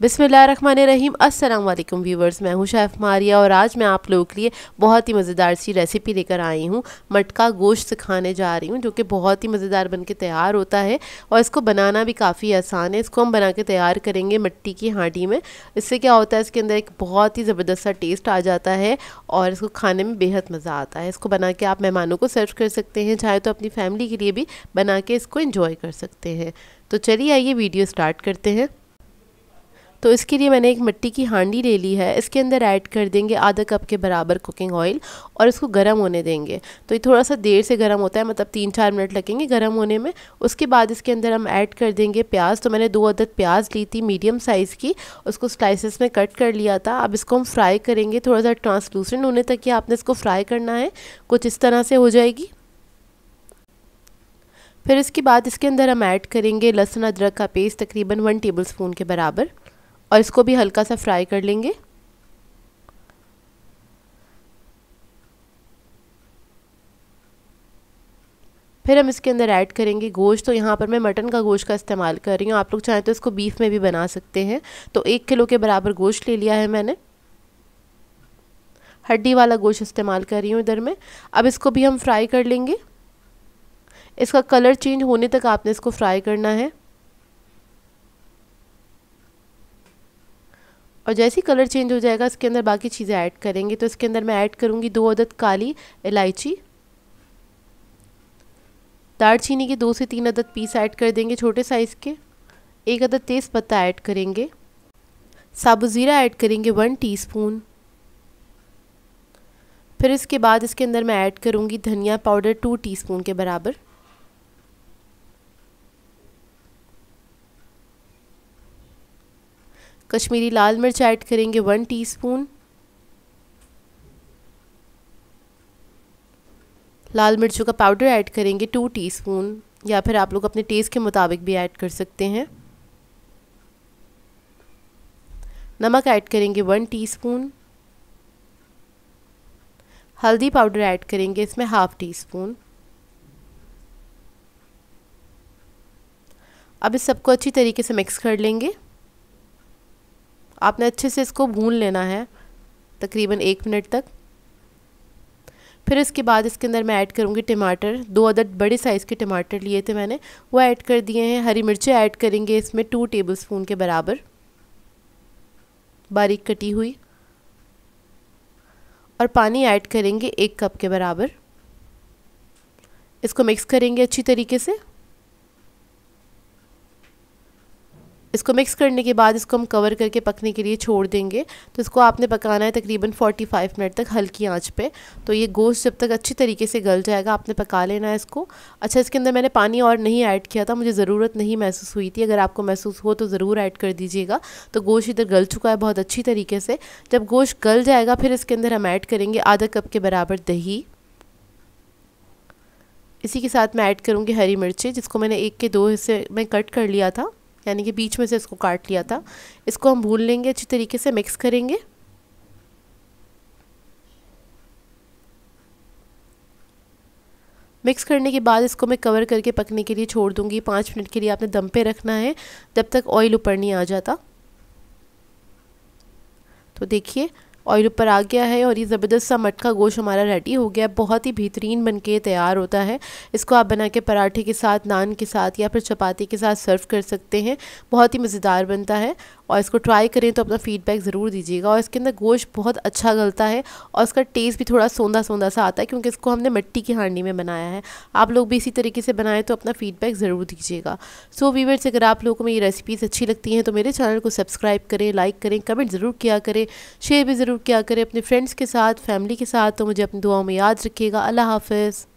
बिसमीम् अल्लाम व्यूवर्स मैं हूं शेफ़ मारिया और आज मैं आप लोगों के लिए बहुत ही मज़ेदार सी रेसिपी लेकर आई हूं मटका गोश्त सिखाने जा रही हूं जो कि बहुत ही मज़ेदार बन के तैयार होता है और इसको बनाना भी काफ़ी आसान है इसको हम बना के तैयार करेंगे मिट्टी की हांडी में इससे क्या होता है इसके अंदर एक बहुत ही ज़बरदस्त सा टेस्ट आ जाता है और इसको खाने में बेहद मज़ा आता है इसको बना के आप मेहमानों को सर्व कर सकते हैं चाहे तो अपनी फैमिली के लिए भी बना के इसको इन्जॉय कर सकते हैं तो चलिए आइए वीडियो स्टार्ट करते हैं तो इसके लिए मैंने एक मिट्टी की हांडी ले ली है इसके अंदर ऐड कर देंगे आधा कप के बराबर कुकिंग ऑयल और इसको गर्म होने देंगे तो ये थोड़ा सा देर से गर्म होता है मतलब तीन चार मिनट लगेंगे गर्म होने में उसके बाद इसके अंदर हम ऐड कर देंगे प्याज तो मैंने दो अदद प्याज ली थी मीडियम साइज़ की उसको स्लाइसिस में कट कर लिया था अब इसको हम फ्राई करेंगे थोड़ा सा ट्रांसलूसेंट होने तक कि आपने इसको फ्राई करना है कुछ इस तरह से हो जाएगी फिर इसके बाद इसके अंदर हम ऐड करेंगे लहसुन अदरक का पेस्ट तकरीबन वन टेबल स्पून के बराबर और इसको भी हल्का सा फ्राई कर लेंगे फिर हम इसके अंदर ऐड करेंगे गोश्त तो यहाँ पर मैं मटन का गोश्त का इस्तेमाल कर रही हूँ आप लोग चाहें तो इसको बीफ में भी बना सकते हैं तो एक किलो के बराबर गोश्त ले लिया है मैंने हड्डी वाला गोश्त इस्तेमाल कर रही हूँ इधर में अब इसको भी हम फ्राई कर लेंगे इसका कलर चेंज होने तक आपने इसको फ्राई करना है और जैसे ही कलर चेंज हो जाएगा इसके अंदर बाकी चीज़ें ऐड करेंगे तो इसके अंदर मैं ऐड करूँगी दो अदद काली इलायची दालचीनी के दो से तीन अदद पीस ऐड कर देंगे छोटे साइज़ के एक अदद तेज़ पत्ता ऐड करेंगे साबुत ज़ीरा ऐड करेंगे वन टीस्पून फिर इसके बाद इसके अंदर मैं ऐड करूँगी धनिया पाउडर टू टीस्पून के बराबर कश्मीरी लाल मिर्च ऐड करेंगे वन टीस्पून लाल मिर्चों का पाउडर ऐड करेंगे टू टीस्पून या फिर आप लोग अपने टेस्ट के मुताबिक भी ऐड कर सकते हैं नमक ऐड करेंगे वन टीस्पून हल्दी पाउडर ऐड करेंगे इसमें हाफ़ टी स्पून अब इस सबको अच्छी तरीके से मिक्स कर लेंगे आपने अच्छे से इसको भून लेना है तकरीबन एक मिनट तक फिर इसके बाद इसके अंदर मैं ऐड करूँगी टमाटर दो अदद बड़े साइज़ के टमाटर लिए थे मैंने वो ऐड कर दिए हैं हरी मिर्चें ऐड करेंगे इसमें टू टेबल स्पून के बराबर बारीक कटी हुई और पानी ऐड करेंगे एक कप के बराबर इसको मिक्स करेंगे अच्छी तरीके से इसको मिक्स करने के बाद इसको हम कवर करके पकने के लिए छोड़ देंगे तो इसको आपने पकाना है तकरीबन 45 मिनट तक हल्की आंच पे तो ये गोश्त जब तक अच्छी तरीके से गल जाएगा आपने पका लेना है इसको अच्छा इसके अंदर मैंने पानी और नहीं ऐड किया था मुझे ज़रूरत नहीं महसूस हुई थी अगर आपको महसूस हो तो ज़रूर ऐड कर दीजिएगा तो गोश्त इधर गल चुका है बहुत अच्छी तरीके से जब गोश्त गल जाएगा फिर इसके अंदर हम ऐड करेंगे आधा कप के बराबर दही इसी के साथ मैं ऐड करूँगी हरी मिर्ची जिसको मैंने एक के दो हिस्से में कट कर लिया था यानी कि बीच में से इसको काट लिया था इसको हम भून लेंगे अच्छी तरीके से मिक्स करेंगे मिक्स करने के बाद इसको मैं कवर करके पकने के लिए छोड़ दूंगी पाँच मिनट के लिए आपने दम पे रखना है जब तक ऑयल ऊपर नहीं आ जाता तो देखिए ऑयल ऊपर आ गया है और ये ज़बरदस्त सा मटका गोश्त हमारा रेडी हो गया है बहुत ही बेहतरीन बन के तैयार होता है इसको आप बना के पराठे के साथ नान के साथ या फिर चपाती के साथ सर्व कर सकते हैं बहुत ही मज़ेदार बनता है और इसको ट्राई करें तो अपना फीडबैक ज़रूर दीजिएगा और इसके अंदर गोश्त बहुत अच्छा गलता है और इसका टेस्ट भी थोड़ा सोंधा सोंधा सा आता है क्योंकि इसको हमने मिट्टी की हांडी में बनाया है आप लोग भी इसी तरीके से बनाएं तो अपना फीडबैक ज़रूर दीजिएगा सो वीवर्स अगर आप लोगों को मेरी रेसिपीज़ अच्छी लगती हैं तो मेरे चैनल को सब्सक्राइब करें लाइक करें कमेंट ज़रूर किया करें शेयर भी ज़रूर किया करें अपने फ्रेंड्स के साथ फैमिली के साथ तो मुझे अपनी दुआओं में याद रखिएगा अल्लाह हाफिज़